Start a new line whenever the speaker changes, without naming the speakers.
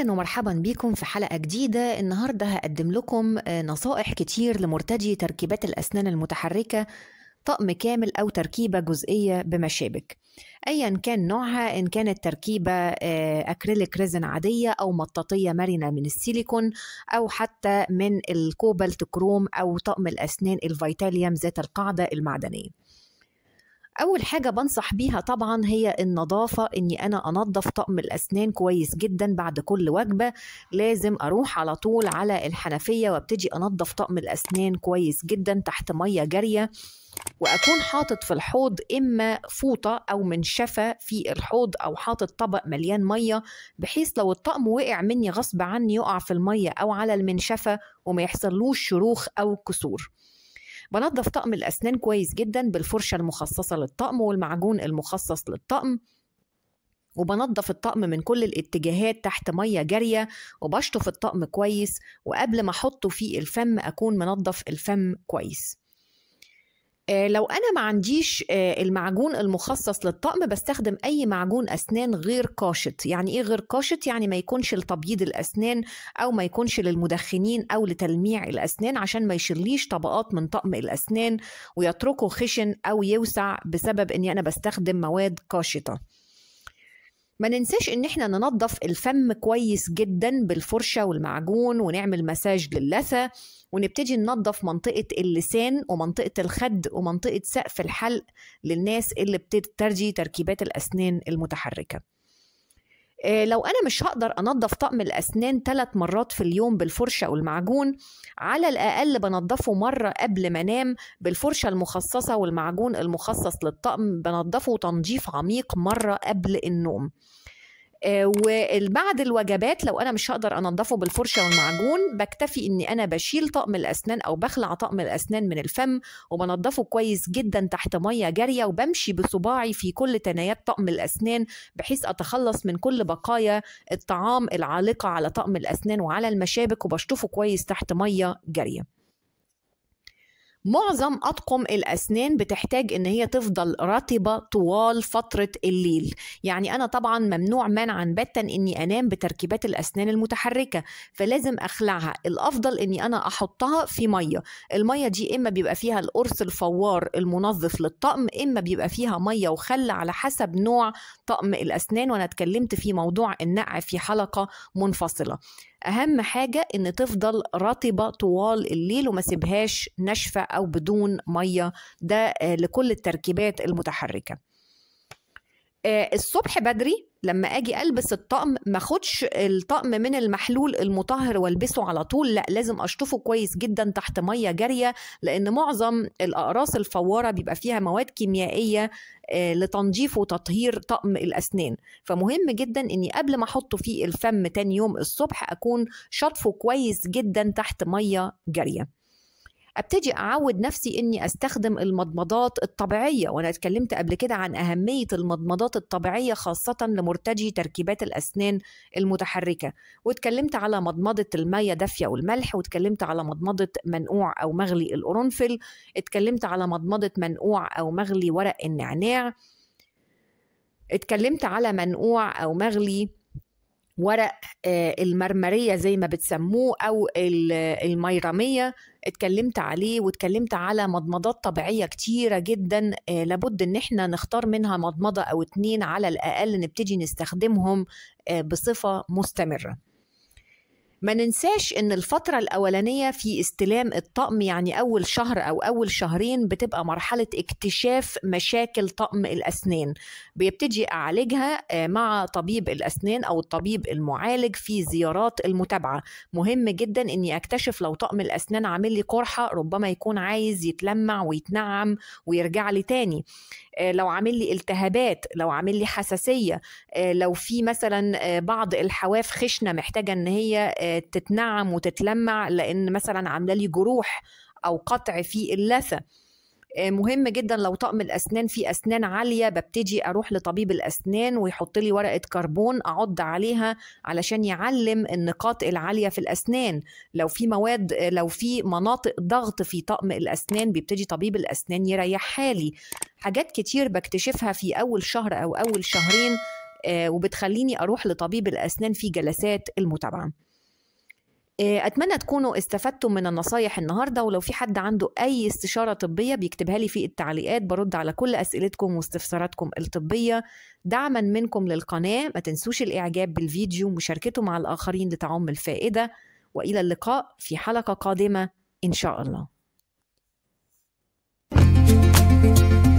اهلا ومرحبا بكم في حلقه جديده النهارده هقدم لكم آه، نصائح كتير لمرتدي تركيبات الاسنان المتحركه طقم كامل او تركيبه جزئيه بمشابك ايا كان نوعها ان كانت تركيبه آه، اكريليك ريزن عاديه او مطاطيه مرنه من السيليكون او حتى من الكوبالت كروم او طقم الاسنان الفيتاليوم ذات القاعده المعدنيه اول حاجه بنصح بيها طبعا هي النظافه اني انا انظف طقم الاسنان كويس جدا بعد كل وجبه لازم اروح على طول على الحنفيه وابتدي انظف طقم الاسنان كويس جدا تحت ميه جاريه واكون حاطط في الحوض اما فوطه او منشفه في الحوض او حاطط طبق مليان ميه بحيث لو الطقم وقع مني غصب عني يقع في الميه او على المنشفه وما يحصلوش شروخ او كسور بنظف طقم الأسنان كويس جدا بالفرشة المخصصة للطقم والمعجون المخصص للطقم وبنضف الطقم من كل الاتجاهات تحت مية جارية وبشطف الطقم كويس وقبل ما أحطه في الفم أكون منضف الفم كويس آه، لو انا ما عنديش آه، المعجون المخصص للطقم بستخدم اي معجون اسنان غير قاشط يعني ايه غير قاشط يعني ما يكونش لتبييض الاسنان او ما يكونش للمدخنين او لتلميع الاسنان عشان ما يشيليش طبقات من طقم الاسنان ويتركه خشن او يوسع بسبب اني انا بستخدم مواد قاشطه ما ننساش ان احنا ننظف الفم كويس جدا بالفرشه والمعجون ونعمل مساج للثه ونبتدي ننظف منطقه اللسان ومنطقه الخد ومنطقه سقف الحلق للناس اللي بتترجي تركيبات الاسنان المتحركه آه، لو أنا مش هقدر أنظف طقم الأسنان ثلاث مرات في اليوم بالفرشة والمعجون على الأقل بنظفه مرة قبل ما أنام بالفرشة المخصصة والمعجون المخصص للطقم بنظفه تنظيف عميق مرة قبل النوم آه، وبعد الوجبات لو انا مش هقدر انضفه بالفرشه والمعجون بكتفي اني انا بشيل طقم الاسنان او بخلع طقم الاسنان من الفم وبنضفه كويس جدا تحت ميه جاريه وبمشي بصباعي في كل تنايات طقم الاسنان بحيث اتخلص من كل بقايا الطعام العالقه على طقم الاسنان وعلى المشابك وبشطفه كويس تحت ميه جاريه معظم أطقم الأسنان بتحتاج إن هي تفضل رطبة طوال فترة الليل يعني أنا طبعا ممنوع منعا باتا إني أنام بتركيبات الأسنان المتحركة فلازم أخلعها الأفضل إني أنا أحطها في مية المية دي إما بيبقى فيها القرص الفوار المنظف للطقم إما بيبقى فيها مية وخل على حسب نوع طقم الأسنان وأنا اتكلمت في موضوع النقع في حلقة منفصلة اهم حاجه ان تفضل رطبه طوال الليل وما سيبهاش ناشفه او بدون ميه ده آه، لكل التركيبات المتحركه آه، الصبح بدري لما اجي البس الطقم ما اخدش الطقم من المحلول المطهر والبسه على طول لا لازم اشطفه كويس جدا تحت ميه جاريه لان معظم الاقراص الفواره بيبقى فيها مواد كيميائيه آه، لتنظيف وتطهير طقم الاسنان فمهم جدا اني قبل ما احطه في الفم تاني يوم الصبح اكون شطفه كويس جدا تحت ميه جاريه ابتدي اعود نفسي اني استخدم المضمضات الطبيعيه وانا اتكلمت قبل كده عن اهميه المضمضات الطبيعيه خاصه لمرتجي تركيبات الاسنان المتحركه واتكلمت على مضمضه الميه دافيه والملح واتكلمت على مضمضه منقوع او مغلي القرنفل اتكلمت على مضمضه منقوع او مغلي ورق النعناع اتكلمت على منقوع او مغلي ورق آه، المرمرية زي ما بتسموه أو الميرمية اتكلمت عليه واتكلمت على مضمضات طبيعية كتيرة جدا آه، لابد ان احنا نختار منها مضمضة أو اتنين على الأقل نبتدي نستخدمهم آه، بصفة مستمرة ما ننساش ان الفترة الاولانية في استلام الطقم يعني اول شهر او اول شهرين بتبقى مرحلة اكتشاف مشاكل طقم الاسنان بيبتدي اعالجها آه، مع طبيب الاسنان او الطبيب المعالج في زيارات المتابعة مهم جدا اني اكتشف لو طقم الاسنان عامل لي قرحة ربما يكون عايز يتلمع ويتنعم ويرجع لي تاني آه، لو عامل لي التهابات لو عامل لي حساسية آه، لو في مثلا بعض الحواف خشنة محتاجة ان هي تتنعم وتتلمع لان مثلا عامله لي جروح او قطع في اللثه آه، مهم جدا لو طقم الاسنان فيه اسنان عاليه ببتدي اروح لطبيب الاسنان ويحط لي ورقه كربون اعض عليها علشان يعلم النقاط العاليه في الاسنان لو في مواد لو في مناطق ضغط في طقم الاسنان بيبتدي طبيب الاسنان يريحها لي حاجات كتير بكتشفها في اول شهر او اول شهرين آه، وبتخليني اروح لطبيب الاسنان في جلسات المتابعه آه، اتمنى تكونوا استفدتم من النصايح النهارده ولو في حد عنده اي استشاره طبيه بيكتبها لي في التعليقات برد على كل اسئلتكم واستفساراتكم الطبيه دعما منكم للقناه ما تنسوش الاعجاب بالفيديو ومشاركته مع الاخرين لتعم الفائده والى اللقاء في حلقه قادمه ان شاء الله